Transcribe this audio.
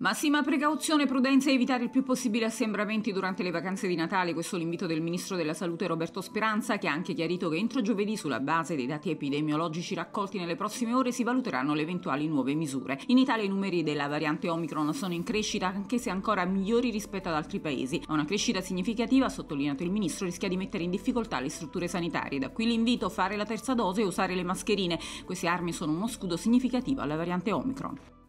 Massima precauzione, prudenza e evitare il più possibile assembramenti durante le vacanze di Natale, questo l'invito del Ministro della Salute Roberto Speranza, che ha anche chiarito che entro giovedì, sulla base dei dati epidemiologici raccolti nelle prossime ore, si valuteranno le eventuali nuove misure. In Italia i numeri della variante Omicron sono in crescita, anche se ancora migliori rispetto ad altri paesi. Ma una crescita significativa, ha sottolineato il Ministro, rischia di mettere in difficoltà le strutture sanitarie. Da qui l'invito a fare la terza dose e usare le mascherine. Queste armi sono uno scudo significativo alla variante Omicron.